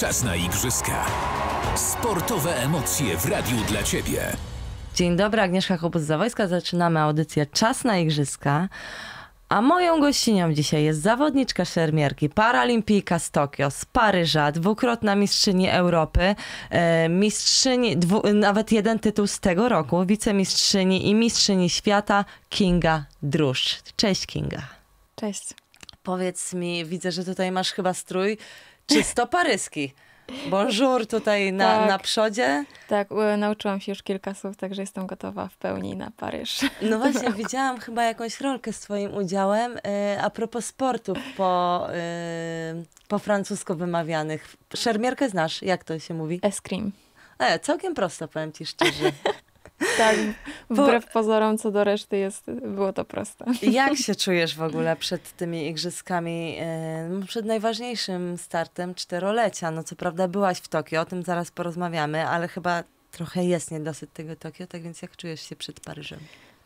Czas na igrzyska. Sportowe emocje w radiu dla Ciebie. Dzień dobry, Agnieszka Chobot-Zawojska. Zaczynamy audycję Czas na igrzyska. A moją gościnią dzisiaj jest zawodniczka szermierki, paralimpijka z Tokio, z Paryża, dwukrotna mistrzyni Europy, e, mistrzyni, dwu, nawet jeden tytuł z tego roku, wicemistrzyni i mistrzyni świata Kinga Drusz. Cześć Kinga. Cześć. Powiedz mi, widzę, że tutaj masz chyba strój czysto paryski. Bonjour tutaj na, tak, na przodzie. Tak, nauczyłam się już kilka słów, także jestem gotowa w pełni na Paryż. No właśnie, widziałam chyba jakąś rolkę z twoim udziałem y, a propos sportów po, y, po francusku wymawianych. Szermierkę znasz, jak to się mówi? Escrim. E, całkiem prosto, powiem ci szczerze. Tak, wbrew Bo... pozorom co do reszty jest, było to proste. Jak się czujesz w ogóle przed tymi igrzyskami, przed najważniejszym startem czterolecia? No co prawda byłaś w Tokio, o tym zaraz porozmawiamy, ale chyba trochę jest niedosyt tego Tokio, tak więc jak czujesz się przed Paryżem?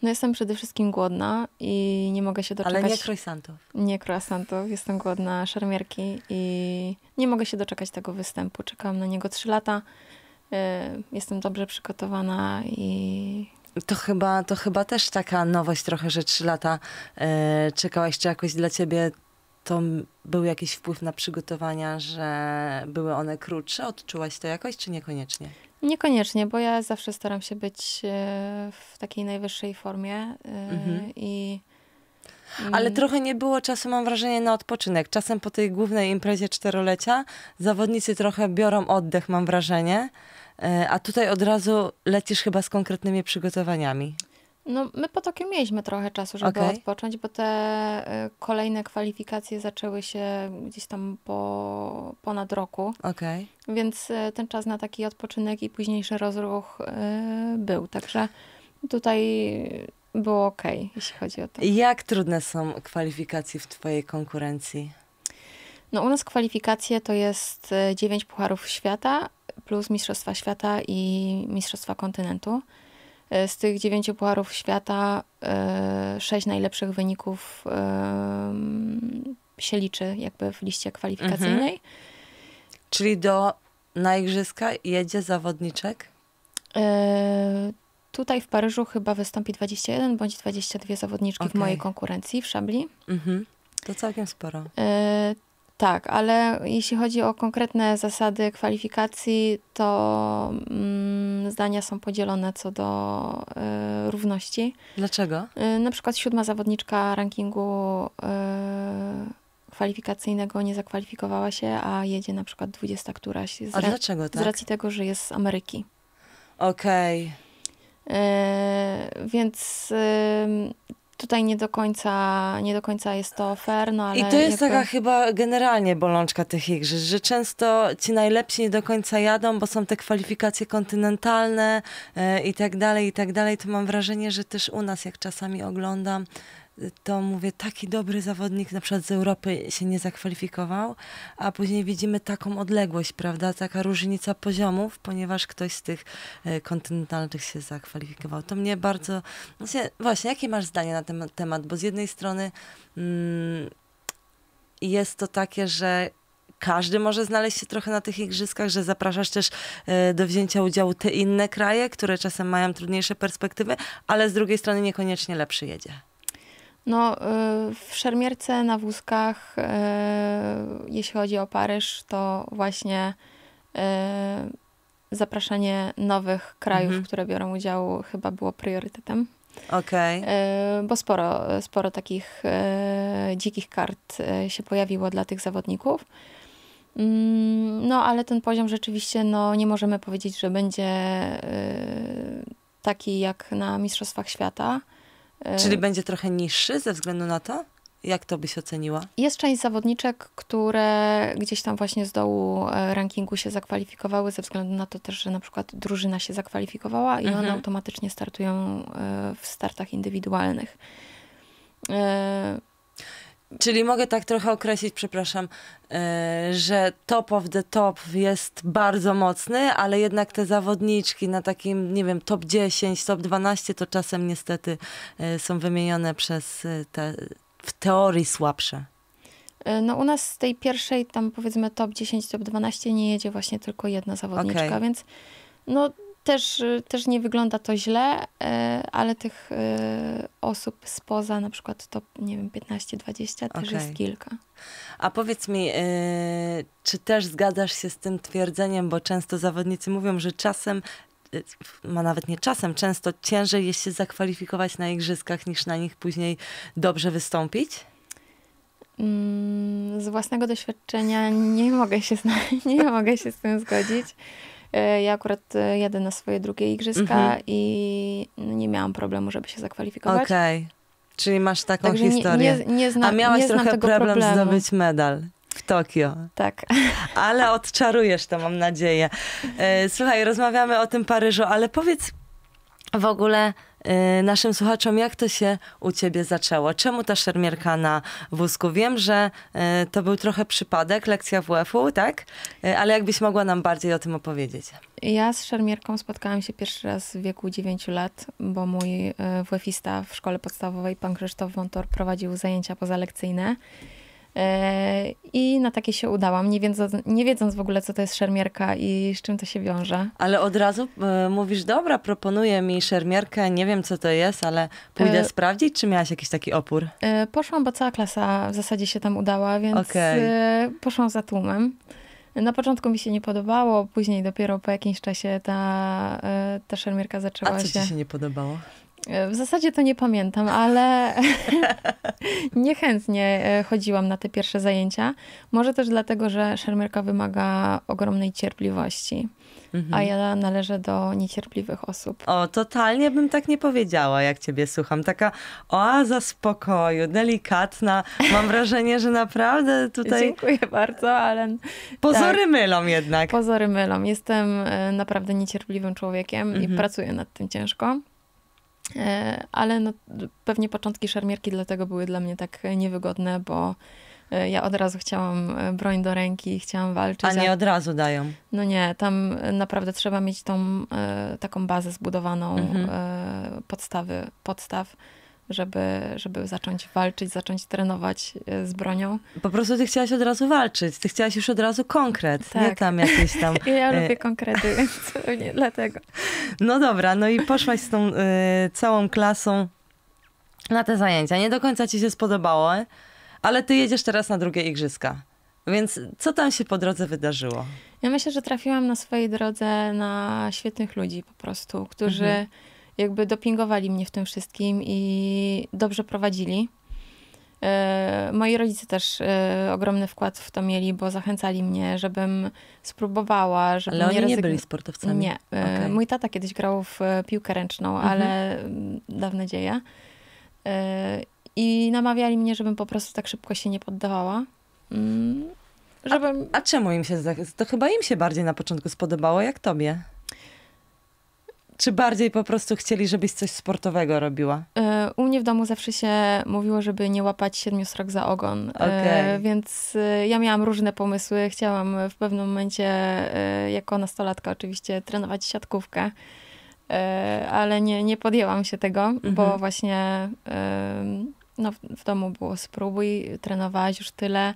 No jestem przede wszystkim głodna i nie mogę się doczekać... Ale nie croissantów. Nie croissantów, jestem głodna szermierki i nie mogę się doczekać tego występu. Czekałam na niego trzy lata. Y, jestem dobrze przygotowana i to chyba, to chyba też taka nowość trochę, że trzy lata e, czekałaś, czy jakoś dla ciebie to był jakiś wpływ na przygotowania, że były one krótsze? Odczułaś to jakoś, czy niekoniecznie? Niekoniecznie, bo ja zawsze staram się być y, w takiej najwyższej formie mhm. i ale mm. trochę nie było czasu, mam wrażenie, na odpoczynek. Czasem po tej głównej imprezie czterolecia zawodnicy trochę biorą oddech, mam wrażenie. E, a tutaj od razu lecisz chyba z konkretnymi przygotowaniami. No, my po takim mieliśmy trochę czasu, żeby okay. odpocząć, bo te e, kolejne kwalifikacje zaczęły się gdzieś tam po ponad roku. Okay. Więc e, ten czas na taki odpoczynek i późniejszy rozruch był. Także tutaj było ok, jeśli chodzi o to. Jak trudne są kwalifikacje w Twojej konkurencji? No, u nas kwalifikacje to jest 9 e, Pucharów Świata plus Mistrzostwa Świata i Mistrzostwa Kontynentu. E, z tych 9 Pucharów Świata 6 e, najlepszych wyników się liczy jakby w liście kwalifikacyjnej. Mhm. Czyli do na igrzyska jedzie zawodniczek? Tutaj w Paryżu chyba wystąpi 21 bądź 22 zawodniczki okay. w mojej konkurencji w szabli. Mhm. To całkiem sporo. Y tak, ale jeśli chodzi o konkretne zasady kwalifikacji, to mm, zdania są podzielone co do y, równości. Dlaczego? Y, na przykład siódma zawodniczka rankingu y, kwalifikacyjnego nie zakwalifikowała się, a jedzie na przykład dwudziesta któraś. Z, a dlaczego tak? Z racji tego, że jest z Ameryki. Okej. Okay. E, więc tutaj nie do końca, nie do końca jest to fair, no ale... I to jest jakby... taka chyba generalnie bolączka tych igrzysk, że często ci najlepsi nie do końca jadą, bo są te kwalifikacje kontynentalne e, i tak dalej, i tak dalej. To mam wrażenie, że też u nas, jak czasami oglądam, to mówię, taki dobry zawodnik na przykład z Europy się nie zakwalifikował, a później widzimy taką odległość, prawda, taka różnica poziomów, ponieważ ktoś z tych e, kontynentalnych się zakwalifikował. To mnie bardzo, właśnie, znaczy, właśnie jakie masz zdanie na ten temat, bo z jednej strony mm, jest to takie, że każdy może znaleźć się trochę na tych igrzyskach, że zapraszasz też e, do wzięcia udziału te inne kraje, które czasem mają trudniejsze perspektywy, ale z drugiej strony niekoniecznie lepszy jedzie. No, y, w szermierce na wózkach, y, jeśli chodzi o Paryż, to właśnie y, zapraszanie nowych krajów, mhm. które biorą udział, chyba było priorytetem. Okej. Okay. Bo sporo, sporo takich dzikich kart się pojawiło dla tych zawodników. Mm, no, ale ten poziom rzeczywiście, no, nie możemy powiedzieć, że będzie taki jak na Mistrzostwach Świata E, Czyli będzie trochę niższy ze względu na to? Jak to byś oceniła? Jest część zawodniczek, które gdzieś tam właśnie z dołu e, rankingu się zakwalifikowały, ze względu na to też, że na przykład drużyna się zakwalifikowała i mhm. one automatycznie startują e, w startach indywidualnych. Czyli mogę tak trochę określić, przepraszam, e, że top of the top jest bardzo mocny, ale jednak te zawodniczki na takim, nie wiem, top 10, top 12 to czasem niestety e, są wymienione przez e, te w teorii słabsze. No u nas z tej pierwszej tam powiedzmy top 10, top 12 nie jedzie właśnie tylko jedna zawodniczka, okay. więc no też, y, też nie wygląda to źle, y, ale tych y, osób spoza na przykład to, nie wiem, 15-20 też okay. jest kilka. A powiedz mi, czy też zgadzasz się z tym twierdzeniem, bo często zawodnicy mówią, że czasem ma nawet nie czasem, często ciężej jest się zakwalifikować na igrzyskach, niż na nich później dobrze wystąpić? Mm, z własnego doświadczenia nie mogę się, nie mogę się z tym zgodzić. E, ja akurat e, jadę na swoje drugie igrzyska mhm. i no, nie miałam problemu, żeby się zakwalifikować. Okej. Okay. Czyli masz taką Także historię. Nie, nie, nie znam, A miałaś nie trochę problem problemu. zdobyć medal. W Tokio. Tak. Ale odczarujesz to, mam nadzieję. E, słuchaj, rozmawiamy o tym Paryżu, ale powiedz w ogóle, E, naszym słuchaczom, jak to się u ciebie zaczęło? Czemu ta szermierka na wózku? Wiem, że e, to był trochę przypadek, lekcja WF-u, tak? E, ale jakbyś mogła nam bardziej o tym opowiedzieć? Ja z szermierką spotkałam się pierwszy raz w wieku 9 lat, bo mój WF-ista w szkole podstawowej, pan Krzysztof Wątor, prowadził zajęcia pozalekcyjne. E, I na takie się udałam, nie wiedząc, nie wiedząc w ogóle, co to jest szermierka i z czym to się wiąże. Ale od razu e, mówisz, dobra, proponuję mi szermierkę, nie wiem, co to jest, ale pójdę e, sprawdzić, czy miałaś jakiś taki opór? poszłam, bo cała klasa w zasadzie się tam udała, więc okay. poszłam za tłumem. Na początku mi się nie podobało, później dopiero po jakimś czasie ta, ta szermierka zaczęła się... A co ci się nie podobało? W zasadzie to nie pamiętam, ale niechętnie e, chodziłam na te pierwsze zajęcia. Może też dlatego, że szermierka wymaga ogromnej cierpliwości. Mhm. A ja należę do niecierpliwych osób. O, totalnie bym tak nie powiedziała, jak ciebie słucham. Taka oaza spokoju, delikatna. Mam wrażenie, że naprawdę tutaj. Dziękuję bardzo, ale. Pozory tak. mylą jednak. Pozory mylą. Jestem e, naprawdę niecierpliwym człowiekiem mhm. i pracuję nad tym ciężko. E, ale no, pewnie początki szermierki dlatego były dla mnie tak niewygodne, bo e, ja od razu chciałam e, broń do ręki, chciałam walczyć. A nie od razu dają. No nie, tam naprawdę trzeba mieć tą taką bazę zbudowaną, mhm. podstawy, podstaw żeby, żeby zacząć walczyć, zacząć trenować e, z bronią. Po prostu ty chciałaś od razu walczyć, ty chciałaś już od razu konkret, tak. nie tam jakieś tam... ja e, lubię konkrety, więc nie dlatego. No dobra, no i poszłaś z tą y, całą klasą na te zajęcia. Nie do końca ci się spodobało, ale ty jedziesz teraz na drugie igrzyska. Więc co tam się po drodze wydarzyło? Ja myślę, że trafiłam na swojej drodze na świetnych ludzi po prostu, którzy... Mhm jakby dopingowali mnie w tym wszystkim i dobrze prowadzili. E, moi rodzice też e, ogromny wkład w to mieli, bo zachęcali mnie, żebym spróbowała. Żebym ale oni nie, nie byli sportowcami? Nie. E, okay. Mój tata kiedyś grał w piłkę ręczną, mhm. ale mm, dawne dzieje. I namawiali mnie, żebym po prostu tak szybko się nie poddawała. Mm, żebym... A, a czemu im się... To chyba im się bardziej na początku spodobało, jak tobie? Czy bardziej po prostu chcieli, żebyś coś sportowego robiła? E, u mnie w domu zawsze się mówiło, żeby nie łapać siedmiu srok za ogon. E, okay. Więc e, ja miałam różne pomysły. Chciałam w pewnym momencie, jako nastolatka oczywiście, trenować siatkówkę. Ale nie, nie podjęłam się tego, mhm. bo właśnie no, w domu było spróbuj, trenowałaś już tyle,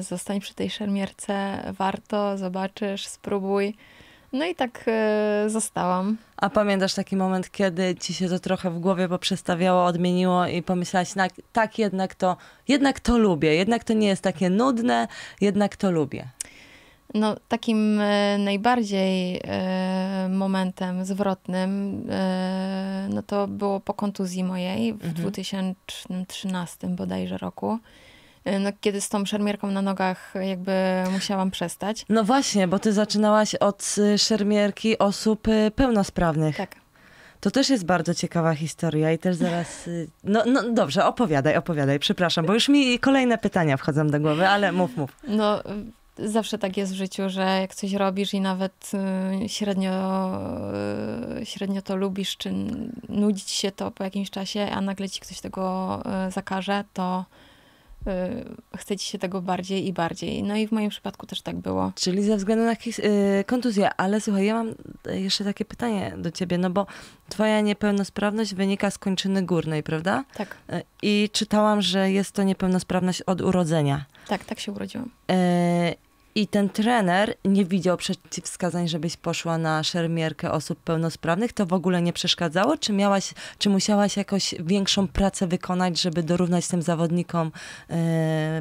zostań przy tej szermierce, warto, zobaczysz, spróbuj. No i tak e, zostałam. A pamiętasz taki moment, kiedy ci się to trochę w głowie poprzestawiało, odmieniło i pomyślałaś, tak, jednak, to, jednak to lubię, jednak to nie jest takie nudne, jednak to lubię. No, takim e, najbardziej e, momentem zwrotnym e, no to było po kontuzji mojej w mhm. 2013 bodajże roku. Y, no, kiedy z tą szermierką na nogach jakby musiałam przestać. No właśnie, bo ty zaczynałaś od y, szermierki osób y, pełnosprawnych. Tak. To też jest bardzo ciekawa historia i też zaraz. No, no dobrze, opowiadaj, opowiadaj. Przepraszam, bo już mi kolejne pytania wchodzą do głowy, ale mów, mów. No, zawsze tak jest w życiu, że jak coś robisz i nawet średnio, średnio to lubisz, czy nudzić się to po jakimś czasie, a nagle ci ktoś tego zakaże, to Y, chce ci się tego bardziej i bardziej. No i w moim przypadku też tak było. Czyli ze względu na y, kontuzję, ale słuchaj, ja mam e, jeszcze takie pytanie do ciebie, no bo twoja niepełnosprawność wynika z kończyny górnej, prawda? Tak. E, I czytałam, że jest to niepełnosprawność od urodzenia. Tak, tak się urodziłam. E, i ten trener nie widział przeciwwskazań, żebyś poszła na szermierkę osób pełnosprawnych. To w ogóle nie przeszkadzało? Czy, miałaś, czy musiałaś jakoś większą pracę wykonać, żeby dorównać tym zawodnikom yy,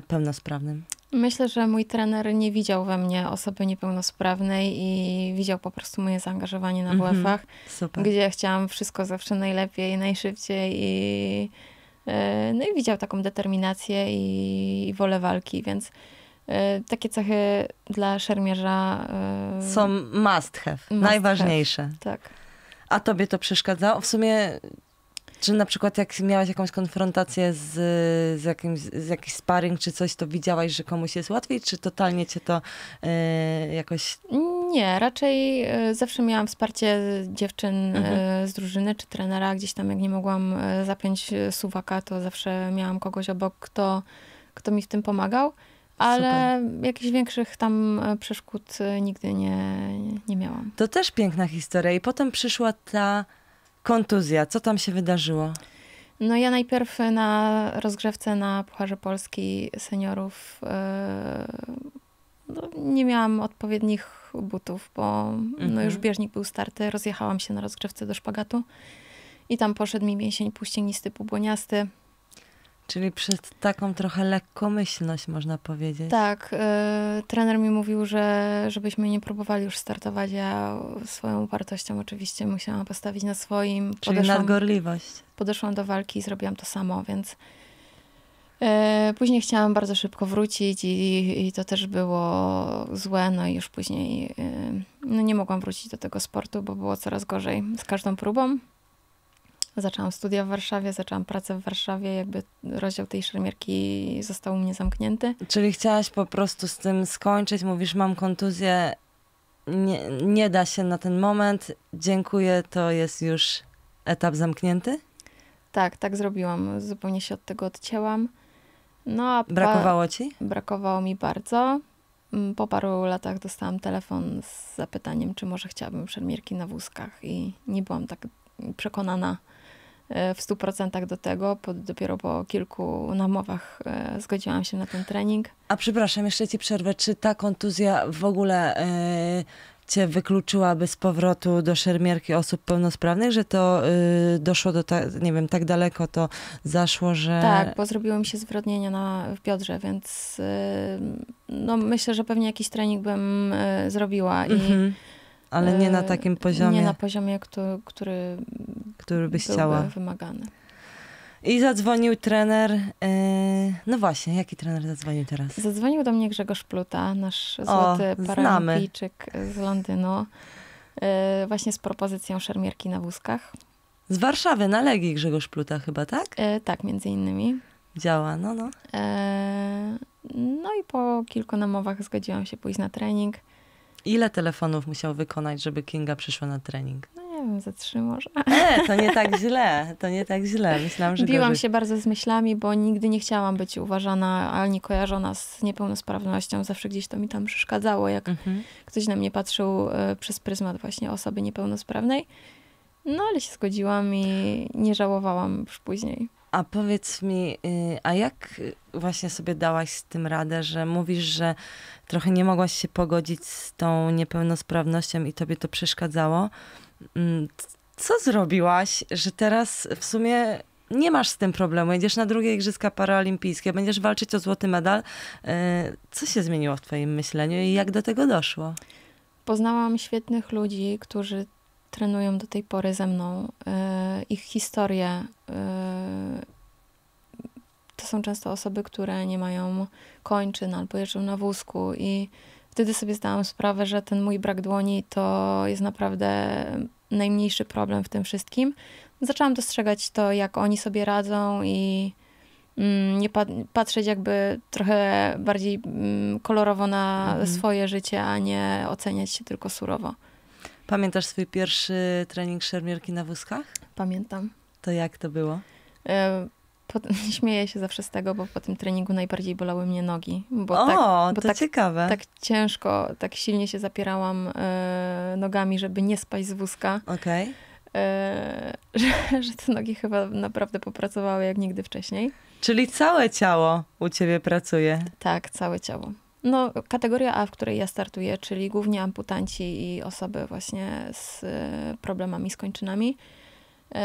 pełnosprawnym? Myślę, że mój trener nie widział we mnie osoby niepełnosprawnej i widział po prostu moje zaangażowanie na mhm, WF-ach, mm-hmm. gdzie chciałam wszystko zawsze najlepiej, najszybciej i, yy, no i widział taką determinację i, i wolę walki, więc Y, takie cechy dla szermierza y, są must have, must najważniejsze. Have. Tak. A tobie to przeszkadzało? W sumie, czy na przykład jak miałaś jakąś konfrontację z, z, jakimś, z jakiś sparring czy coś, to widziałaś, że komuś jest łatwiej, czy totalnie cię to y, jakoś... Nie, raczej zawsze miałam wsparcie dziewczyn mhm. z drużyny czy trenera. Gdzieś tam jak nie mogłam zapiąć suwaka, to zawsze miałam kogoś obok, kto, kto mi w tym pomagał. Ale Super. jakichś większych tam e, przeszkód e, nigdy nie, nie miałam. To też piękna historia. I potem przyszła ta kontuzja. Co tam się wydarzyło? No ja najpierw na rozgrzewce na Pucharze Polski seniorów yy, no, nie miałam odpowiednich butów, bo no, już mhm. bieżnik był starty. Rozjechałam się na rozgrzewce do szpagatu i tam poszedł mi mięsień półścięgnisty, półbłoniasty. Czyli przez taką trochę lekkomyślność można powiedzieć. Tak. Y, trener mi mówił, że żebyśmy nie próbowali już startować. Ja swoją wartością oczywiście musiałam postawić na swoim. Czyli podeszłam, nadgorliwość. Podeszłam do walki i zrobiłam to samo, więc y, później chciałam bardzo szybko wrócić i, i, to też było złe. No i już później y, no nie mogłam wrócić do tego sportu, bo było coraz gorzej z każdą próbą. Zaczęłam studia w Warszawie, zaczęłam pracę w Warszawie, jakby rozdział tej szermierki został u mnie zamknięty. Czyli chciałaś po prostu z tym skończyć, mówisz mam kontuzję, nie, nie da się na ten moment, dziękuję, to jest już etap zamknięty? Tak, tak zrobiłam, zupełnie się od tego odcięłam. No, a brakowało ci? Brakowało mi bardzo. Mm, po paru latach dostałam telefon z zapytaniem, czy może chciałabym szermierki na wózkach i nie byłam tak przekonana, E, w 100% do tego. Po, dopiero po kilku namowach e, zgodziłam się na ten trening. A przepraszam, jeszcze ci przerwę. Czy ta kontuzja w ogóle e, cię wykluczyłaby z powrotu do szermierki osób pełnosprawnych, że to e, doszło do, ta, nie wiem, tak daleko to zaszło, że... Tak, bo zrobiło mi się zwrodnienia na, w biodrze, więc no, myślę, że pewnie jakiś trening bym zrobiła i... Mhm. Ale nie na e, takim poziomie. Nie na poziomie, który, który, który byś chciała. wymagany. I zadzwonił trener. E, no właśnie, jaki trener zadzwonił teraz? Zadzwonił do mnie Grzegorz Pluta, nasz złoty o, paralimpijczyk z Londynu. E, właśnie z propozycją szermierki na wózkach. Z Warszawy, na Legii Grzegorz Pluta chyba, tak? tak, między innymi. Działa, no no. no i po kilku namowach zgodziłam się pójść na trening. Ile telefonów musiał wykonać, żeby Kinga przyszła na trening? No nie wiem, ze trzy może. E, to nie tak źle, to nie tak źle. Myślałam, że Biłam gorzej. się bardzo z myślami, bo nigdy nie chciałam być uważana ani kojarzona z niepełnosprawnością. Zawsze gdzieś to mi tam przeszkadzało, jak mhm. ktoś na mnie patrzył e, przez pryzmat właśnie osoby niepełnosprawnej. No ale się zgodziłam i nie żałowałam już później. A powiedz mi, y, a jak właśnie sobie dałaś z tym radę, że mówisz, że trochę nie mogłaś się pogodzić z tą niepełnosprawnością i tobie to przeszkadzało? Mm, co zrobiłaś, że teraz w sumie nie masz z tym problemu? Jedziesz na drugie Igrzyska Paralimpijskie, będziesz walczyć o złoty medal. Y, co się zmieniło w Twoim myśleniu i jak do tego doszło? Poznałam świetnych ludzi, którzy trenują do tej pory ze mną, e, ich historie. E, to są często osoby, które nie mają kończyn albo jeżdżą na wózku i wtedy sobie zdałam sprawę, że ten mój brak dłoni to jest naprawdę najmniejszy problem w tym wszystkim. Zaczęłam dostrzegać to, jak oni sobie radzą i mm, nie patrzeć jakby trochę bardziej mm, kolorowo na mhm. swoje życie, a nie oceniać się tylko surowo. Pamiętasz swój pierwszy trening szermierki na wózkach? Pamiętam. To jak to było? E, po, śmieję się zawsze z tego, bo po tym treningu najbardziej bolały mnie nogi. Bo o, tak, bo to tak, ciekawe. Tak ciężko, tak silnie się zapierałam e, nogami, żeby nie spać z wózka. Okej. Okay. E, że, że te nogi chyba naprawdę popracowały jak nigdy wcześniej. Czyli całe ciało u ciebie pracuje? Tak, całe ciało. No, kategoria A, w której ja startuję, czyli głównie amputanci i osoby właśnie z y, problemami z kończynami, y,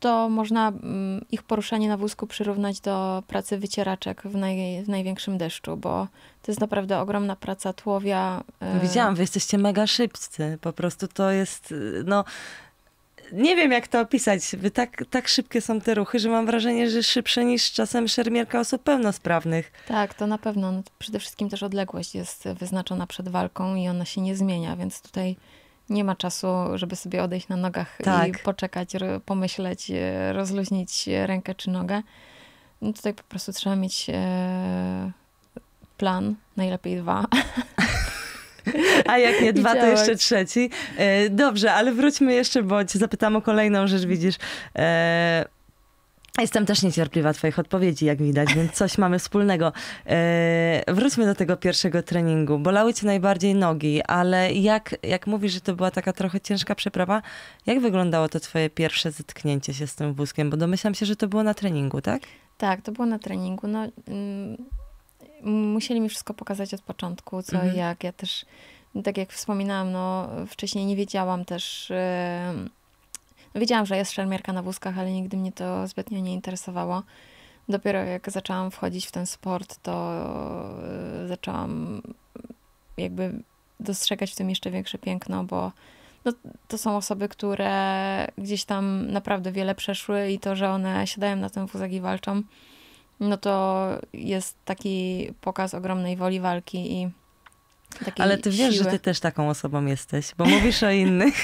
to można mm, ich poruszanie na wózku przyrównać do pracy wycieraczek w, naj, w największym deszczu, bo to jest naprawdę ogromna praca tłowia. Y, Widziałam, wy jesteście mega szybcy. Po prostu to jest, no, nie wiem, jak to opisać. Wy tak, tak szybkie są te ruchy, że mam wrażenie, że szybsze niż czasem szermierka osób pełnosprawnych. Tak, to na pewno. No, przede wszystkim też odległość jest wyznaczona przed walką i ona się nie zmienia, więc tutaj nie ma czasu, żeby sobie odejść na nogach tak. i poczekać, pomyśleć, e, rozluźnić rękę czy nogę. No tutaj po prostu trzeba mieć e, plan, najlepiej dwa. A jak nie dwa, to jeszcze trzeci. E, dobrze, ale wróćmy jeszcze, bo cię zapytam o kolejną rzecz, widzisz. E, jestem też niecierpliwa Twoich odpowiedzi, jak widać, więc coś mamy wspólnego. E, wróćmy do tego pierwszego treningu. Bolały Cię najbardziej nogi, ale jak, jak mówisz, że to była taka trochę ciężka przeprawa, jak wyglądało to Twoje pierwsze zetknięcie się z tym wózkiem? Bo domyślam się, że to było na treningu, tak? Tak, to było na treningu. No, mm, musieli mi wszystko pokazać od początku, co mhm. jak. Ja też, tak jak wspominałam, no, wcześniej nie wiedziałam też. Yy, wiedziałam, że jest szermierka na wózkach, ale nigdy mnie to zbytnio nie interesowało. Dopiero jak zaczęłam wchodzić w ten sport, to yy, zaczęłam jakby dostrzegać w tym jeszcze większe piękno, bo no, to są osoby, które gdzieś tam naprawdę wiele przeszły i to, że one siadają na ten wózek i walczą, no to jest taki pokaz ogromnej woli walki i ale ty wiesz, siły. że ty też taką osobą jesteś, bo mówisz o innych,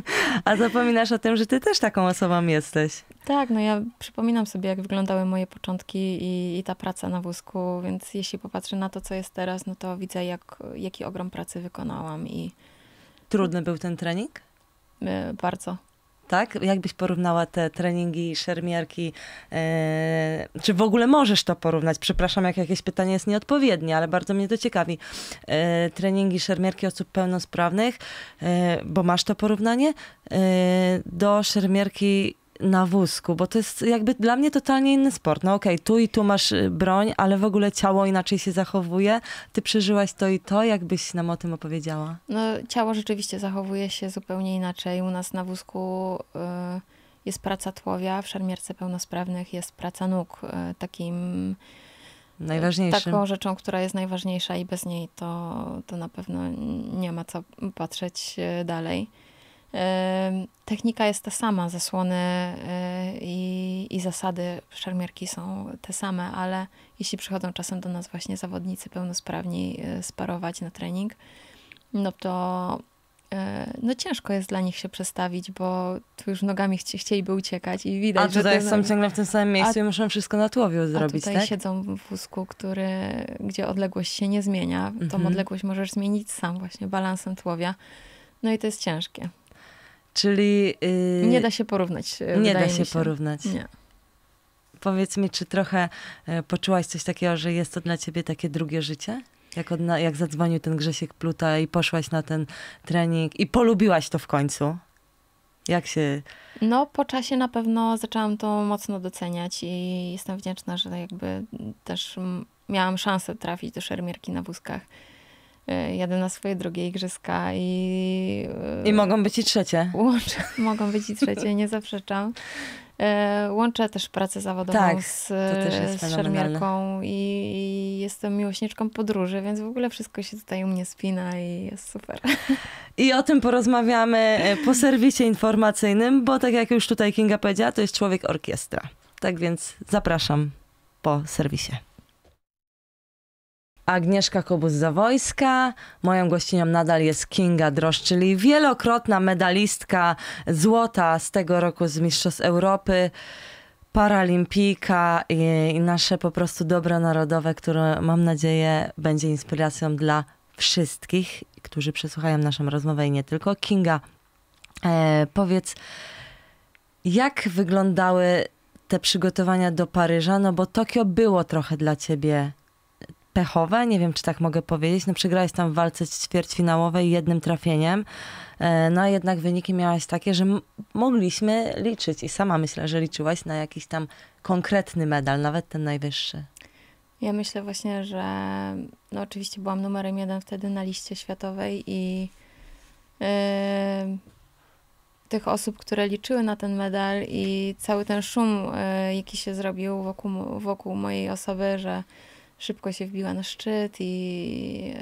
a zapominasz o tym, że ty też taką osobą jesteś. Tak, no ja przypominam sobie, jak wyglądały moje początki i, i ta praca na wózku, więc jeśli popatrzę na to, co jest teraz, no to widzę, jak, jaki ogrom pracy wykonałam i... Trudny był ten trening? E, bardzo tak? Jakbyś porównała te treningi, szermiarki, yy, czy w ogóle możesz to porównać? Przepraszam, jak jakieś pytanie jest nieodpowiednie, ale bardzo mnie to ciekawi. E, treningi, szermiarki osób pełnosprawnych, e, bo masz to porównanie, do szermierki na wózku, bo to jest jakby dla mnie totalnie inny sport. No okej, okay, tu i tu masz y, broń, ale w ogóle ciało inaczej się zachowuje. Ty przeżyłaś to i to, jakbyś nam o tym opowiedziała? No ciało rzeczywiście zachowuje się zupełnie inaczej. U nas na wózku y, jest praca tłowia, w szermierce pełnosprawnych jest praca nóg. Y, takim y, najważniejszym. Taką rzeczą, która jest najważniejsza i bez niej to, to na pewno nie ma co patrzeć y, dalej. Technika jest ta sama, zasłony e, i, i, zasady szermierki są te same, ale jeśli przychodzą czasem do nas właśnie zawodnicy pełnosprawni e, sparować na trening, no to e, no ciężko jest dla nich się przestawić, bo tu już nogami chci chcieliby uciekać i widać, A że... A tutaj są ciągle w tym samym miejscu a, i muszą wszystko na tułowiu zrobić, A tutaj tak? siedzą w wózku, który, gdzie odległość się nie zmienia. Mhm. Tą odległość możesz zmienić sam właśnie balansem tułowia. No i to jest ciężkie. Czyli. Yy, nie da się porównać. Y, nie da się, się, porównać. Nie. Powiedz mi, czy trochę e, poczułaś coś takiego, że jest to dla ciebie takie drugie życie? Jak, od, jak zadzwonił ten Grzesiek Pluta i poszłaś na ten trening i polubiłaś to w końcu? Jak się. No, po czasie na pewno zaczęłam to mocno doceniać i jestem wdzięczna, że jakby też miałam szansę trafić do szermierki na wózkach E, jadę na swoje drugie igrzyska i... E, I mogą być i trzecie. Łączę, mogą być i trzecie, nie zaprzeczam. E, łączę też pracę zawodową tak, z, z szermierką i, i, jestem miłośniczką podróży, więc w ogóle wszystko się tutaj u mnie spina i jest super. I o tym porozmawiamy po serwisie informacyjnym, bo tak jak już tutaj Kinga powiedziała, to jest człowiek orkiestra. Tak więc zapraszam po serwisie. Agnieszka Kobus-Zawojska. Moją gościnią nadal jest Kinga Drosz, czyli wielokrotna medalistka złota z tego roku z Mistrzostw Europy, paralimpijka i, i nasze po prostu dobro narodowe, które mam nadzieję będzie inspiracją dla wszystkich, którzy przesłuchają naszą rozmowę i nie tylko. Kinga, e, powiedz, jak wyglądały te przygotowania do Paryża? No bo Tokio było trochę dla ciebie pechowe, nie wiem czy tak mogę powiedzieć. No przegrałeś tam w walce ćwierćfinałowej jednym trafieniem, e, no a jednak wyniki miałaś takie, że mogliśmy liczyć i sama myślę, że liczyłaś na jakiś tam konkretny medal, nawet ten najwyższy. Ja myślę właśnie, że no oczywiście byłam numerem jeden wtedy na liście światowej i yy, tych osób, które liczyły na ten medal i cały ten szum, yy, jaki się zrobił wokół, wokół mojej osoby, że szybko się wbiła na szczyt i,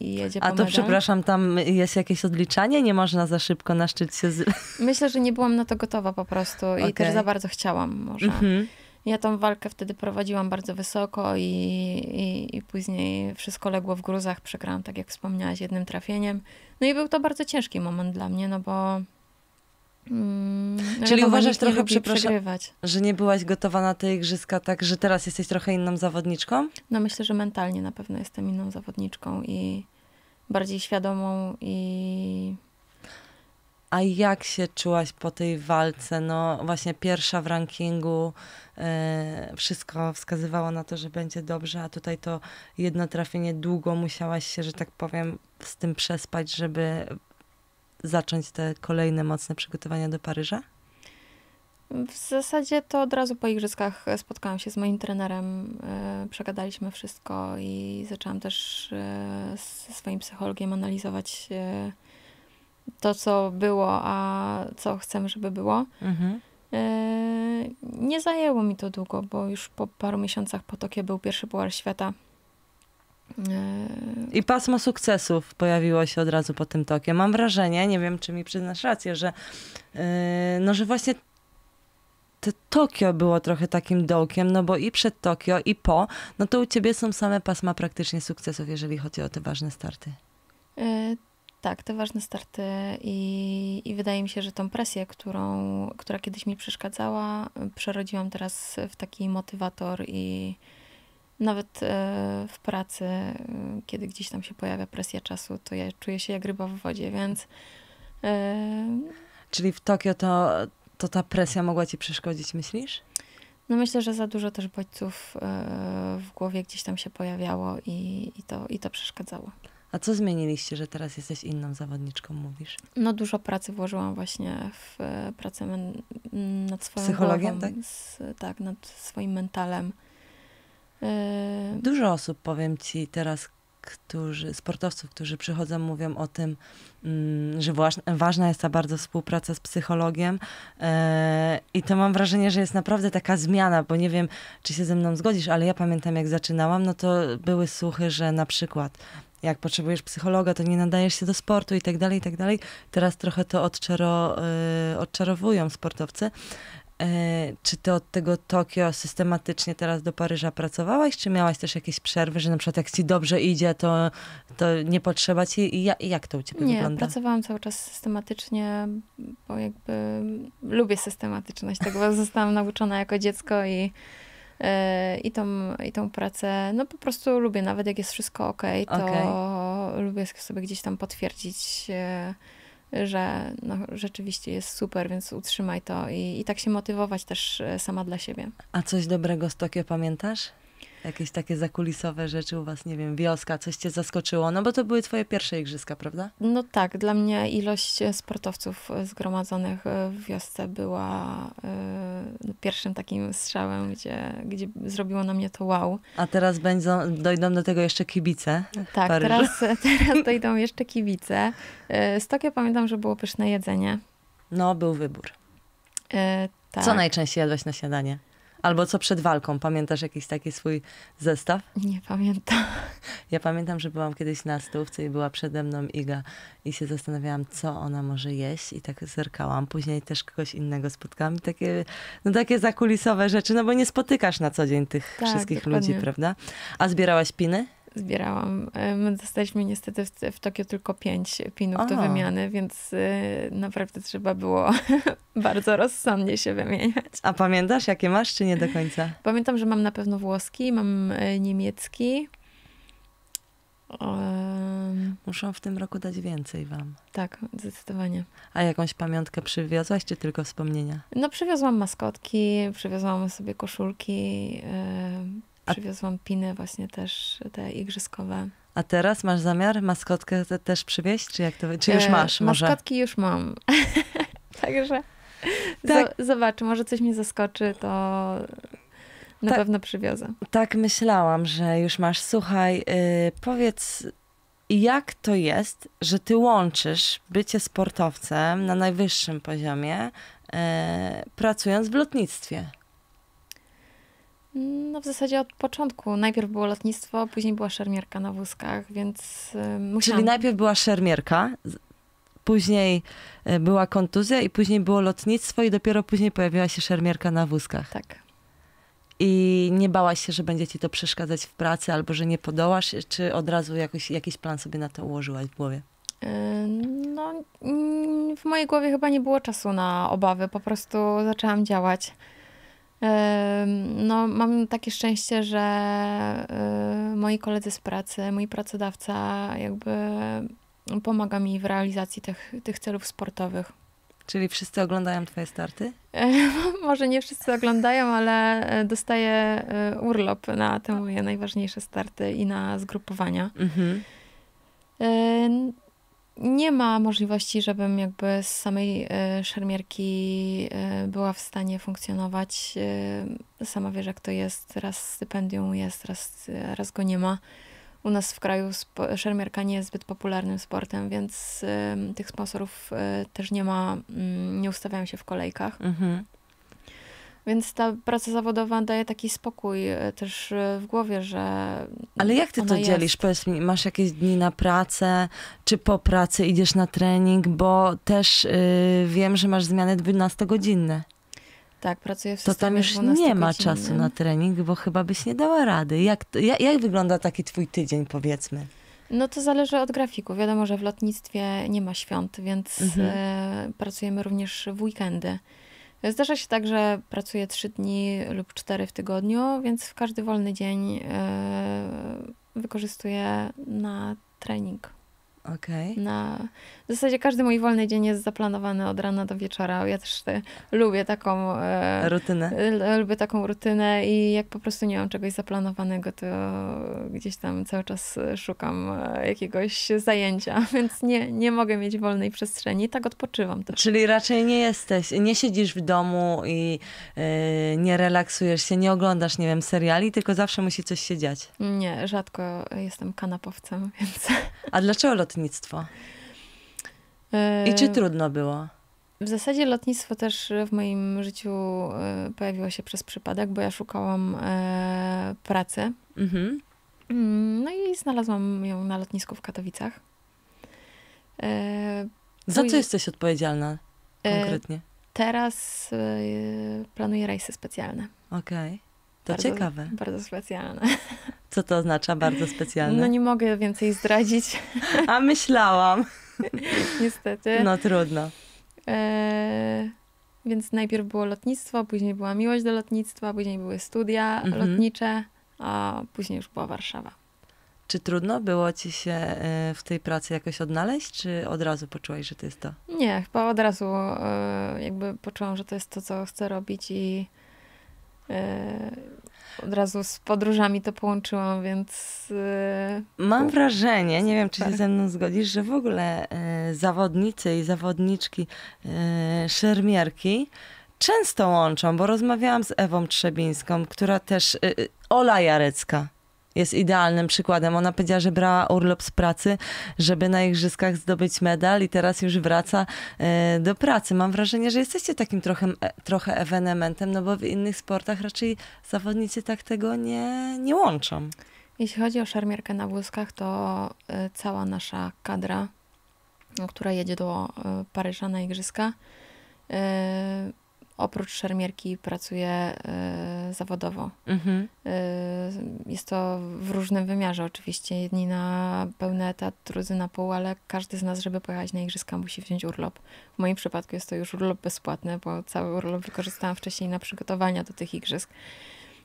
i jedzie po A to przepraszam, tam jest jakieś odliczanie? Nie można za szybko na szczyt się... Z... Myślę, że nie byłam na to gotowa po prostu okay. i też za bardzo chciałam może. Mhm. Ja tą walkę wtedy prowadziłam bardzo wysoko i, i, i, później wszystko legło w gruzach. Przegrałam, tak jak wspomniałaś, jednym trafieniem. No i był to bardzo ciężki moment dla mnie, no bo Mm, Czyli uważasz trochę, przepraszam, przegrywać. że nie byłaś gotowa na te igrzyska, tak, że teraz jesteś trochę inną zawodniczką? No myślę, że mentalnie na pewno jestem inną zawodniczką i bardziej świadomą i... A jak się czułaś po tej walce? No właśnie pierwsza w rankingu, yy, wszystko wskazywało na to, że będzie dobrze, a tutaj to jedno trafienie długo musiałaś się, że tak powiem, z tym przespać, żeby zacząć te kolejne mocne przygotowania do Paryża? W zasadzie to od razu po igrzyskach e, spotkałam się z moim trenerem, e, przegadaliśmy wszystko i zaczęłam też e, ze swoim psychologiem analizować to, co było, a co chcemy, żeby było. Mhm. Nie zajęło mi to długo, bo już po paru miesiącach po Tokio był pierwszy Puchar Świata i pasmo sukcesów pojawiło się od razu po tym tokiem. Mam wrażenie, nie wiem czy mi przyznasz rację, że, y, no, że właśnie te Tokio było trochę takim dołkiem, no bo i przed Tokio i po, no to u ciebie są same pasma praktycznie sukcesów, jeżeli chodzi o te ważne starty. Y, tak, te ważne starty i, i wydaje mi się, że tą presję, którą, która kiedyś mi przeszkadzała, przerodziłam teraz w taki motywator i, nawet e, w pracy, e, kiedy gdzieś tam się pojawia presja czasu, to ja czuję się jak ryba w wodzie, więc. E, Czyli w Tokio to, to ta presja mogła ci przeszkodzić, myślisz? No myślę, że za dużo też bodźców w głowie gdzieś tam się pojawiało i, i, to, i to przeszkadzało. A co zmieniliście, że teraz jesteś inną zawodniczką, mówisz? No dużo pracy włożyłam właśnie w pracę nad swoją Psychologiem, głową, tak? Z, tak, nad swoim mentalem. Yy, Dużo osób, powiem ci teraz, którzy, sportowców, którzy przychodzą, mówią o tym, mm, że ważna jest ta bardzo współpraca z psychologiem. Yy, I to mam wrażenie, że jest naprawdę taka zmiana, bo nie wiem, czy się ze mną zgodzisz, ale ja pamiętam, jak zaczynałam, no to były słuchy, że na przykład jak potrzebujesz psychologa, to nie nadajesz się do sportu i tak dalej, i tak dalej. Teraz trochę to odczaro, yy, odczarowują sportowcy. E, czy ty od tego Tokio systematycznie teraz do Paryża pracowałaś, czy miałaś też jakieś przerwy, że na przykład jak ci dobrze idzie, to, to nie potrzeba ci? I, jak to u ciebie nie, wygląda? Nie, pracowałam cały czas systematycznie, bo jakby lubię systematyczność, tak bo zostałam nauczona jako dziecko i e, i tą, i tą pracę, no po prostu lubię, nawet jak jest wszystko ok, to okay. lubię sobie gdzieś tam potwierdzić e, że no, rzeczywiście jest super, więc utrzymaj to i, i tak się motywować też e, sama dla siebie. A coś dobrego z Tokio pamiętasz? Jakieś takie zakulisowe rzeczy u was, nie wiem, wioska, coś cię zaskoczyło? No bo to były twoje pierwsze igrzyska, prawda? No tak, dla mnie ilość e, sportowców e, zgromadzonych e, w wiosce była no, pierwszym takim strzałem, gdzie, gdzie zrobiło na mnie to wow. A teraz będą, dojdą do tego jeszcze kibice? Tak, teraz, teraz dojdą jeszcze kibice. Z Tokio pamiętam, że było pyszne jedzenie. No, był wybór. tak. Co najczęściej jadłeś na śniadanie? Albo co przed walką? Pamiętasz jakiś taki swój zestaw? Nie pamiętam. Ja pamiętam, że byłam kiedyś na stówce i była przede mną Iga i się zastanawiałam, co ona może jeść i tak zerkałam. Później też kogoś innego spotkałam i takie, no takie zakulisowe rzeczy, no bo nie spotykasz na co dzień tych tak, wszystkich dokładnie. ludzi, prawda? A zbierałaś piny? zbierałam. My dostaliśmy niestety w, w Tokio tylko pięć pinów Aha. do wymiany, więc y, naprawdę trzeba było bardzo rozsądnie się wymieniać. A pamiętasz, jakie masz, czy nie do końca? Pamiętam, że mam na pewno włoski, mam e, niemiecki. Um, Muszą w tym roku dać więcej wam. Tak, zdecydowanie. A jakąś pamiątkę przywiozłaś, czy tylko wspomnienia? No, przywiozłam maskotki, przywiozłam sobie koszulki przywiozłam piny właśnie też, te igrzyskowe. A teraz masz zamiar maskotkę też przywieźć? Czy, jak to, czy już e, masz e, może? Maskotki już mam. Także tak. zobaczę, może coś mnie zaskoczy, to na tak, pewno przywiozę. Tak myślałam, że już masz. Słuchaj, y, powiedz, jak to jest, że ty łączysz bycie sportowcem na najwyższym poziomie, y, pracując w lotnictwie? No w zasadzie od początku. Najpierw było lotnictwo, później była szermierka na wózkach, więc y, musiałam... Czyli najpierw była szermierka, później y, była kontuzja i później było lotnictwo i dopiero później pojawiła się szermierka na wózkach. Tak. I nie bałaś się, że będzie ci to przeszkadzać w pracy albo że nie podołasz, czy od razu jakoś, jakiś plan sobie na to ułożyłaś w głowie? Y, no, w mojej głowie chyba nie było czasu na obawy, po prostu zaczęłam działać. No, mam takie szczęście, że y, moi koledzy z pracy, mój pracodawca jakby pomaga mi w realizacji tych, tych celów sportowych. Czyli wszyscy oglądają Twoje starty? Może nie wszyscy oglądają, ale e, dostaję e, urlop na te moje najważniejsze starty i na zgrupowania. Mhm nie ma możliwości, żebym jakby z samej e, szermierki e, była w stanie funkcjonować. E, sama wiesz, jak to jest. Raz stypendium jest, raz, raz go nie ma. U nas w kraju szermierka nie jest zbyt popularnym sportem, więc tych sponsorów też nie ma, mm, nie ustawiają się w kolejkach. Mhm. Więc ta praca zawodowa daje taki spokój e, też e, w głowie, że. Ale jak ty to jest. dzielisz? Powiedz mi, masz jakieś dni na pracę, czy po pracy idziesz na trening? Bo też yy, wiem, że masz zmiany 12-godzinne. Tak, pracuję w systemie To tam już nie ma czasu na trening, bo chyba byś nie dała rady. Jak, jak, jak wygląda taki twój tydzień, powiedzmy? No to zależy od grafiku. Wiadomo, że w lotnictwie nie ma świąt, więc mhm. E, pracujemy również w weekendy. Zdarza się tak, że pracuję 3 dni lub 4 w tygodniu, więc w każdy wolny dzień e, wykorzystuję na trening. Okay. Na, w zasadzie każdy mój wolny dzień jest zaplanowany od rana do wieczora. Ja też te, lubię taką e, rutynę. E, e, lubię taką rutynę i jak po prostu nie mam czegoś zaplanowanego, to gdzieś tam cały czas e, szukam jakiegoś zajęcia, więc nie, nie mogę mieć wolnej przestrzeni. Tak odpoczywam też. Czyli raczej nie jesteś, nie siedzisz w domu i nie relaksujesz się, nie oglądasz, nie wiem, seriali, tylko zawsze musi coś się dziać. Nie, rzadko jestem kanapowcem, więc. A dlaczego lotnictwo? E, I czy trudno było? W zasadzie lotnictwo też w moim życiu e, pojawiło się przez przypadek, bo ja szukałam e, pracy. Mhm. Mm, no i znalazłam ją na lotnisku w Katowicach. Za co jesteś odpowiedzialna konkretnie? Teraz planuję rejsy specjalne. Okej. Okay. To bardzo, ciekawe. Bardzo specjalne. Co to oznacza bardzo specjalne? No nie mogę więcej zdradzić. A myślałam. Niestety. No trudno. E, więc najpierw było lotnictwo, później była miłość do lotnictwa, później były studia mhm. lotnicze, a później już była Warszawa. Czy trudno było ci się e, w tej pracy jakoś odnaleźć, czy od razu poczułaś, że to jest to? Nie, chyba od razu e, jakby poczułam, że to jest to, co chcę robić i E, od razu z podróżami to połączyłam, więc. E, Mam wrażenie, nie wiem, czy się ze mną zgodzisz, że w ogóle e, zawodnicy i zawodniczki szermierki często łączą, bo rozmawiałam z Ewą Trzebińską, która też. Ola Jarecka jest idealnym przykładem. Ona powiedziała, że brała urlop z pracy, żeby na igrzyskach zdobyć medal i teraz już wraca e, do pracy. Mam wrażenie, że jesteście takim trochę, e, trochę ewenementem, no bo w innych sportach raczej zawodnicy tak tego nie, nie łączą. Jeśli chodzi o szermierkę na wózkach, to e, cała nasza kadra, no, która jedzie do Paryża na igrzyska, oprócz szermierki pracuje y, zawodowo. Mhm. Y, jest to w różnym wymiarze oczywiście. Jedni na pełny etat, drudzy na pół, ale każdy z nas, żeby pojechać na igrzyska, musi wziąć urlop. W moim przypadku jest to już urlop bezpłatny, bo cały urlop wykorzystałam wcześniej na przygotowania do tych igrzysk.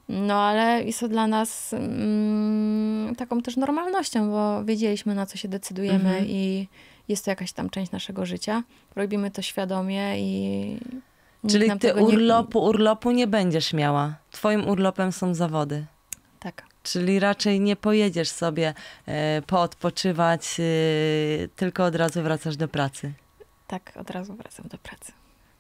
No ale jest to dla nas mm, taką też normalnością, bo wiedzieliśmy na co się decydujemy mhm. i jest to jakaś tam część naszego życia. Robimy to świadomie i Czyli ty urlopu, nie... urlopu nie będziesz miała. Twoim urlopem są zawody. Tak. Czyli raczej nie pojedziesz sobie y, poodpoczywać, e, tylko od razu wracasz do pracy. Tak, od razu wracam do pracy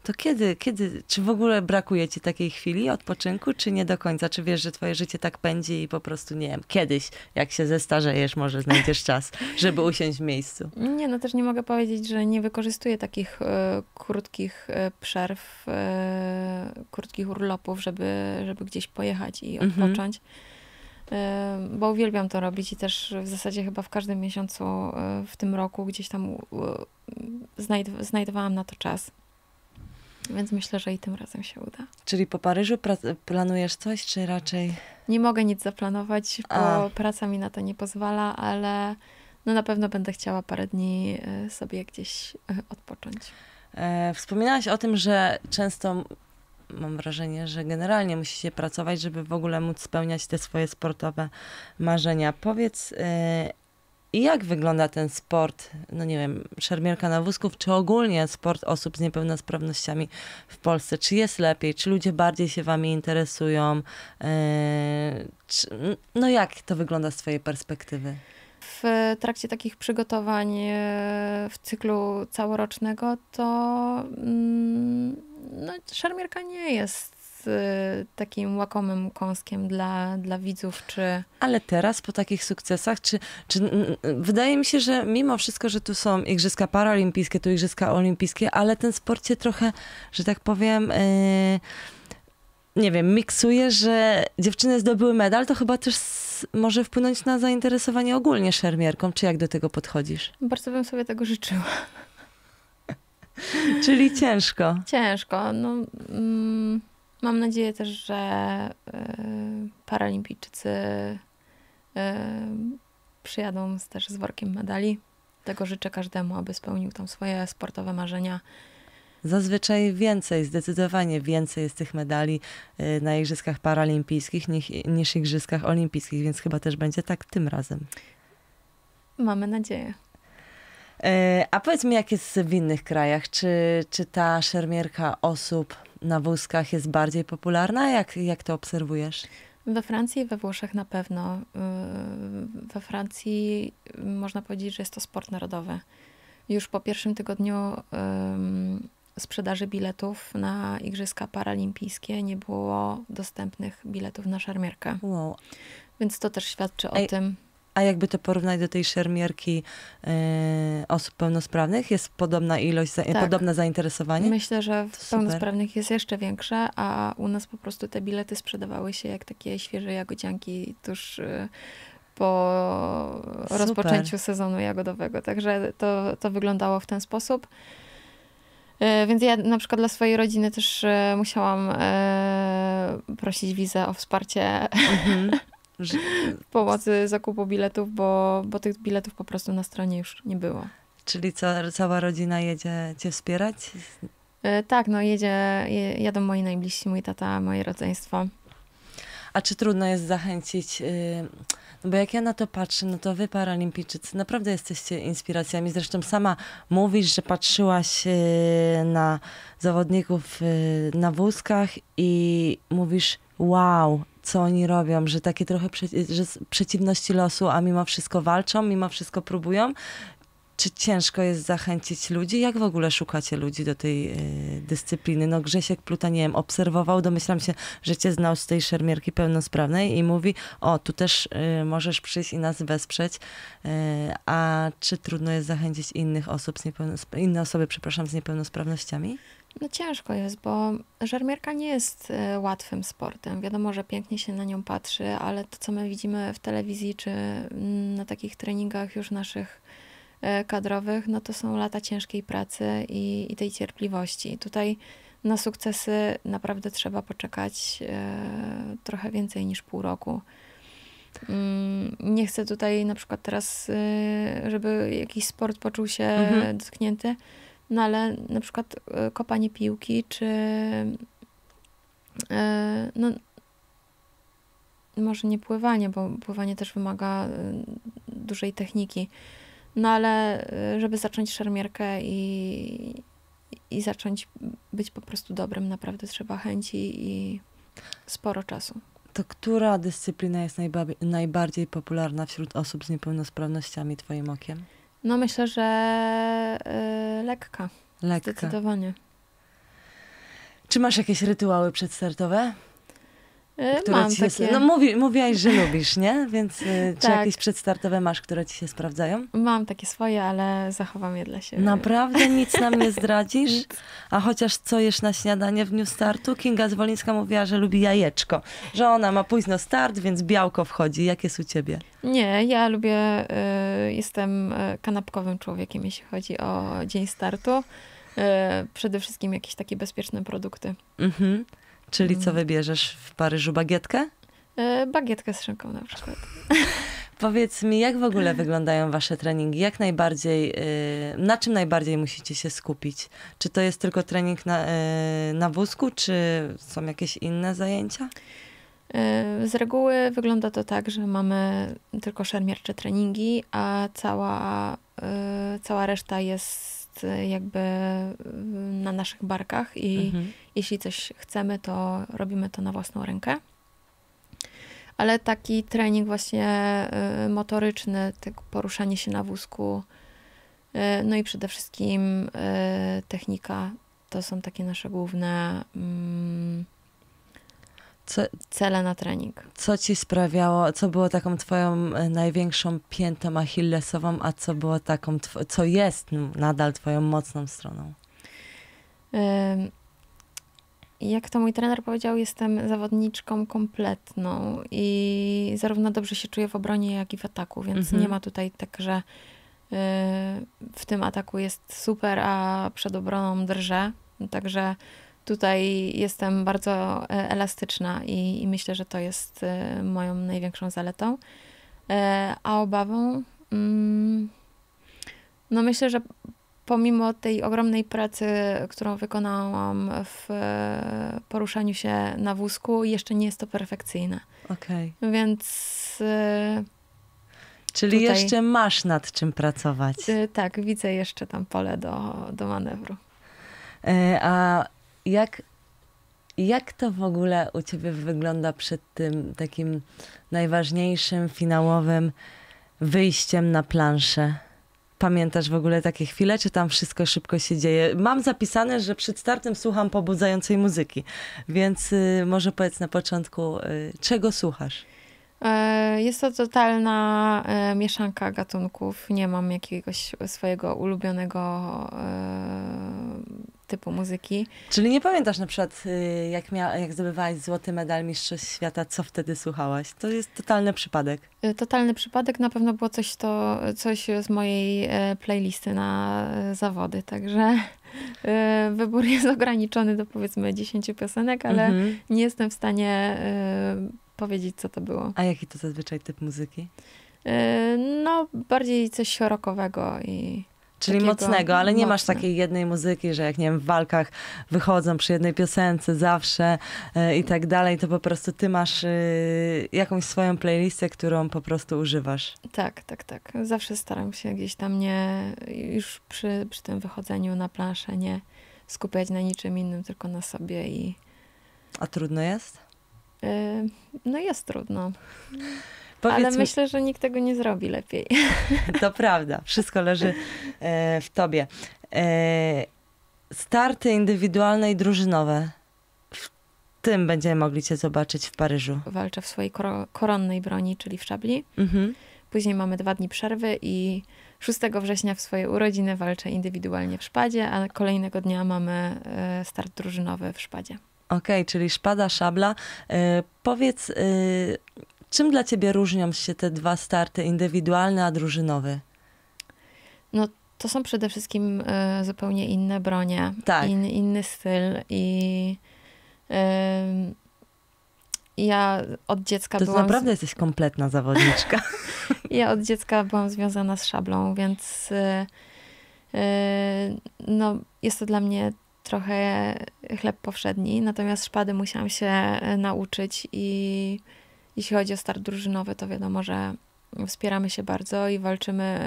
to kiedy, kiedy, czy w ogóle brakuje ci takiej chwili odpoczynku, czy nie do końca? Czy wiesz, że twoje życie tak pędzi i po prostu, nie wiem, kiedyś, jak się zestarzejesz, może znajdziesz czas, żeby usiąść w miejscu? Nie, no też nie mogę powiedzieć, że nie wykorzystuję takich e, krótkich e, przerw, e, krótkich urlopów, żeby, żeby gdzieś pojechać i mhm. odpocząć. Mhm. bo uwielbiam to robić i też w zasadzie chyba w każdym miesiącu w tym roku gdzieś tam znajd znajdowałam na to czas. Więc myślę, że i tym razem się uda. Czyli po Paryżu planujesz coś, czy raczej? Nie mogę nic zaplanować, bo A. praca mi na to nie pozwala, ale no na pewno będę chciała parę dni e, sobie gdzieś e, odpocząć. E, wspominałaś o tym, że często mam wrażenie, że generalnie musicie pracować, żeby w ogóle móc spełniać te swoje sportowe marzenia. Powiedz, i jak wygląda ten sport, no nie wiem, szermierka na wózków, czy ogólnie sport osób z niepełnosprawnościami w Polsce? Czy jest lepiej? Czy ludzie bardziej się wami interesują? Yy, czy, no jak to wygląda z twojej perspektywy? W trakcie takich przygotowań e, w cyklu całorocznego to mm, no, szermierka nie jest Y, takim łakomym kąskiem dla, dla widzów, czy... Ale teraz po takich sukcesach, czy, czy wydaje mi się, że mimo wszystko, że tu są Igrzyska Paralimpijskie, tu Igrzyska Olimpijskie, ale ten sport się trochę, że tak powiem... Yy nie wiem, miksuje, że dziewczyny zdobyły medal, to chyba też może wpłynąć na zainteresowanie ogólnie szermierką. Czy jak do tego podchodzisz? Bardzo bym sobie tego życzyła. Czyli ciężko. Ciężko. No, mm, Mam nadzieję też, że e, paralimpijczycy e, przyjadą z, też z workiem medali. Tego życzę każdemu, aby spełnił tam swoje sportowe marzenia. Zazwyczaj więcej, zdecydowanie więcej jest tych medali e, na Igrzyskach Paralimpijskich niż, niż Igrzyskach Olimpijskich, więc chyba też będzie tak tym razem. Mamy nadzieję. A powiedz mi, jak jest w innych krajach? Czy, czy ta szermierka osób na wózkach jest bardziej popularna? Jak, jak to obserwujesz? We Francji, i we Włoszech na pewno. Yy, we Francji można powiedzieć, że jest to sport narodowy. Już po pierwszym tygodniu yy, sprzedaży biletów na Igrzyska Paralimpijskie nie było dostępnych biletów na szarmierkę. Wow. Więc to też świadczy o Ej, tym a jakby to porównać do tej szermierki e, osób pełnosprawnych, jest podobna ilość, tak. podobne zainteresowanie? Myślę, że w pełnosprawnych jest jeszcze większe, a u nas po prostu te bilety sprzedawały się jak takie świeże jagodzianki tuż y, po Super. rozpoczęciu sezonu jagodowego. Także to, to wyglądało w ten sposób. E, więc ja na przykład dla swojej rodziny też e, musiałam prosić wizę o wsparcie mm -hmm. pomocy zakupu biletów, bo, bo tych biletów po prostu na stronie już nie było. Czyli cała rodzina jedzie cię wspierać? E, tak, no jedzie, jadą moi najbliżsi, mój tata, moje rodzeństwo. A czy trudno jest zachęcić? Y, no bo jak ja na to patrzę, no to wy paralimpijczycy naprawdę jesteście inspiracjami. Zresztą sama mówisz, że patrzyłaś y, na zawodników y, na wózkach i mówisz wow, co oni robią, że takie trochę że przeciwności losu, a mimo wszystko walczą, mimo wszystko próbują. Czy ciężko jest zachęcić ludzi? Jak w ogóle szukacie ludzi do tej y, dyscypliny? No Grzesiek Pluta, nie wiem, obserwował, domyślam się, że cię znał z tej szermierki pełnosprawnej i mówi, o, tu też y, możesz przyjść i nas wesprzeć. Y, a czy trudno jest zachęcić innych osób, z niepełnospra- inne osoby, przepraszam, z niepełnosprawnościami? No ciężko jest, bo żarmierka nie jest e, łatwym sportem. Wiadomo, że pięknie się na nią patrzy, ale to, co my widzimy w telewizji czy mm, na takich treningach już naszych e, kadrowych, no to są lata ciężkiej pracy i, i tej cierpliwości. Tutaj na sukcesy naprawdę trzeba poczekać e, trochę więcej niż pół roku. Mm, nie chcę tutaj na przykład teraz, żeby jakiś sport poczuł się mhm. dotknięty no ale na przykład e, kopanie piłki, czy e, no, może nie pływanie, bo pływanie też wymaga e, dużej techniki. No ale żeby zacząć szermierkę i, i zacząć być po prostu dobrym, naprawdę trzeba chęci i sporo czasu. To która dyscyplina jest najba najbardziej popularna wśród osób z niepełnosprawnościami, Twoim okiem? No myślę, że yy, lekka. Lekka. Zdecydowanie. Czy masz jakieś rytuały przedstartowe? E, które Mam ci się, No mówi, mówiłaś, że lubisz, nie? Więc e, czy tak. jakieś przedstartowe masz, które ci się sprawdzają? Mam takie swoje, ale zachowam je dla siebie. Naprawdę nic nam nie zdradzisz? A chociaż co jesz na śniadanie w dniu startu? Kinga Zwolińska mówiła, że lubi jajeczko. Że ona ma późno start, więc białko wchodzi. Jak jest u ciebie? Nie, ja lubię, y, jestem kanapkowym człowiekiem, jeśli chodzi o dzień startu. Y, przede wszystkim jakieś takie bezpieczne produkty. Mhm. Czyli co mhm. wybierzesz w Paryżu? Bagietkę? Yy, bagietkę z szynką na przykład. Powiedz mi, jak w ogóle wyglądają wasze treningi? Jak najbardziej, y, na czym najbardziej musicie się skupić? Czy to jest tylko trening na, y, na wózku, czy są jakieś inne zajęcia? E, z reguły wygląda to tak, że mamy tylko szermiercze treningi, a cała, y, cała reszta jest Y, jakby y, na naszych barkach i mhm. jeśli coś chcemy, to robimy to na własną rękę. Ale taki trening właśnie y, motoryczny, tak poruszanie się na wózku, no i przede wszystkim technika, to są takie nasze główne mm, co, cele na trening. Co ci sprawiało, co było taką twoją e, największą piętą achillesową, a co było taką, co jest nadal twoją mocną stroną? Jak to mój trener powiedział, jestem zawodniczką kompletną i zarówno dobrze się czuję w obronie, jak i w ataku, więc mhm. nie ma tutaj tak, że e, w tym ataku jest super, a przed obroną drże, Także tutaj jestem bardzo e, elastyczna i, i myślę, że to jest e, moją największą zaletą. E, a obawą, mm, no myślę, że pomimo tej ogromnej pracy, którą wykonałam w poruszaniu się na wózku, jeszcze nie jest to perfekcyjne. Okej. Okay. Więc. Czyli tutaj, jeszcze masz nad czym pracować. Tak, widzę jeszcze tam pole do, do manewru. A jak, jak to w ogóle u ciebie wygląda przed tym takim najważniejszym, finałowym wyjściem na planszę? Pamiętasz w ogóle takie chwile, czy tam wszystko szybko się dzieje? Mam zapisane, że przed startem słucham pobudzającej muzyki, więc y, może powiedz na początku, y, czego słuchasz? E, jest to totalna e, mieszanka gatunków. Nie mam jakiegoś swojego ulubionego e, typu muzyki. Czyli nie pamiętasz na przykład, y, jak, mia, jak zdobywałaś złoty medal Mistrzostw Świata, co wtedy słuchałaś? To jest totalny przypadek. Y, totalny przypadek. Na pewno było coś, to, coś z mojej e, playlisty na e, zawody, także e, wybór jest ograniczony do powiedzmy 10 piosenek, ale mhm. nie jestem w stanie powiedzieć, co to było. A jaki to zazwyczaj typ muzyki? No, bardziej coś szerokowego i Czyli Takiego mocnego, ale nie mocne. masz takiej jednej muzyki, że jak nie wiem, w walkach wychodzą przy jednej piosence zawsze yy, i tak dalej, to po prostu ty masz yy, jakąś swoją playlistę, którą po prostu używasz. Tak, tak, tak. Zawsze staram się gdzieś tam nie, już przy, przy tym wychodzeniu na planszę nie skupiać na niczym innym, tylko na sobie i... A trudno jest? Yy, no jest trudno. Powiedz Ale myślę, że nikt tego nie zrobi lepiej. To prawda, wszystko leży e, w tobie. E, starty indywidualne i drużynowe. W tym będziemy mogli cię zobaczyć w Paryżu. Walczę w swojej kor koronnej broni, czyli w szabli. Mhm. Później mamy dwa dni przerwy i 6 września w swoje urodziny walczę indywidualnie w szpadzie, a kolejnego dnia mamy e, start drużynowy w szpadzie. Okej, okay, czyli szpada, szabla. Powiedz Czym dla ciebie różnią się te dwa starty, indywidualny a drużynowy? No, to są przede wszystkim y, zupełnie inne bronie, tak. in, inny styl i y, ja od dziecka to byłam... To naprawdę z... jesteś kompletna zawodniczka. ja od dziecka byłam związana z szablą, więc e, e, no, jest to dla mnie trochę chleb powszedni, natomiast szpady musiałam się nauczyć i jeśli chodzi o start drużynowy, to wiadomo, że wspieramy się bardzo i walczymy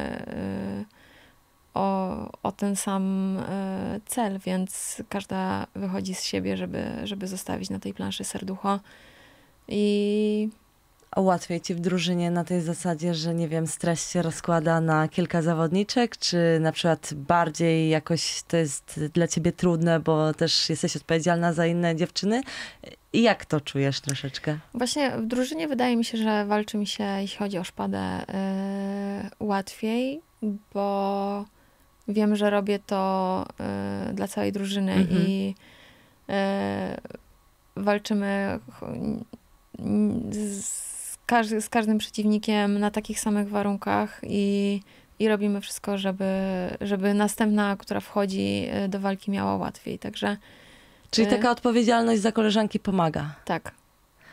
y, o, o ten sam y, cel, więc każda wychodzi z siebie, żeby, żeby zostawić na tej planszy serducho. I łatwiej ci w drużynie na tej zasadzie, że nie wiem, stres się rozkłada na kilka zawodniczek, czy na przykład bardziej jakoś to jest dla ciebie trudne, bo też jesteś odpowiedzialna za inne dziewczyny? I jak to czujesz troszeczkę? Właśnie w drużynie wydaje mi się, że walczy mi się, jeśli chodzi o szpadę, yy, łatwiej, bo wiem, że robię to yy, dla całej drużyny mhm. i yy, walczymy z każdy, z każdym przeciwnikiem na takich samych warunkach i, i robimy wszystko, żeby, żeby następna, która wchodzi y, do walki, miała łatwiej. Także. Czyli y, taka odpowiedzialność za koleżanki pomaga. Tak.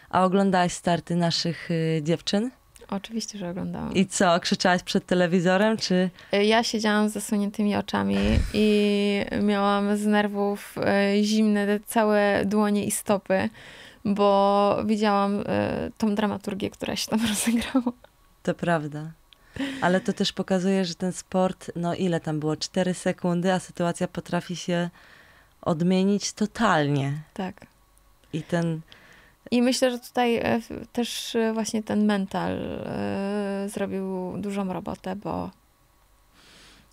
A oglądałaś starty naszych y, dziewczyn? Oczywiście, że oglądałam. I co, krzyczałaś przed telewizorem, czy? Ja siedziałam z zasuniętymi oczami i miałam z nerwów zimne całe dłonie i stopy bo widziałam e, tą dramaturgię, która się tam rozegrała. To prawda. Ale to też pokazuje, że ten sport, no ile tam było? Cztery sekundy, a sytuacja potrafi się odmienić totalnie. Tak. I ten. I myślę, że tutaj e, też e, właśnie ten mental zrobił dużą robotę, bo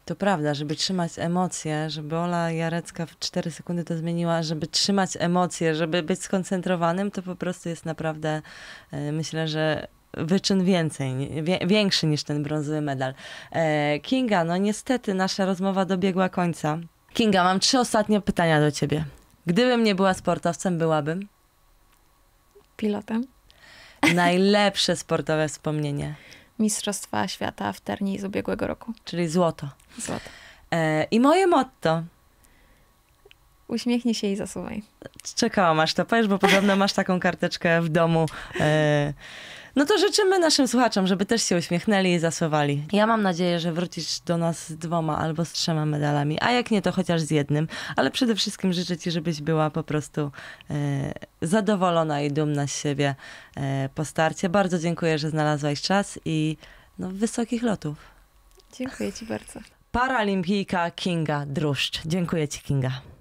to prawda, żeby trzymać emocje, żeby Ola Jarecka w 4 sekundy to zmieniła, żeby trzymać emocje, żeby być skoncentrowanym, to po prostu jest naprawdę, e, myślę, że wyczyn więcej, większy niż ten brązowy medal. E, Kinga, no niestety nasza rozmowa dobiegła końca. Kinga, mam trzy ostatnie pytania do ciebie. Gdybym nie była sportowcem, byłabym? Pilotem. Najlepsze sportowe wspomnienie. Mistrzostwa Świata w Terni z ubiegłego roku. Czyli złoto. Złoto. E, I moje motto. Uśmiechnij się i zasuwaj. Czekałam aż to powiesz, bo podobno masz taką karteczkę w domu. E, no to życzymy naszym słuchaczom, żeby też się uśmiechnęli i zasuwali. Ja mam nadzieję, że wrócisz do nas z dwoma albo z trzema medalami, a jak nie, to chociaż z jednym. Ale przede wszystkim życzę ci, żebyś była po prostu e, zadowolona i dumna z siebie e, po starcie. Bardzo dziękuję, że znalazłaś czas i no, wysokich lotów. Dziękuję ci bardzo. Paralimpijka Kinga Druszcz. Dziękuję ci, Kinga.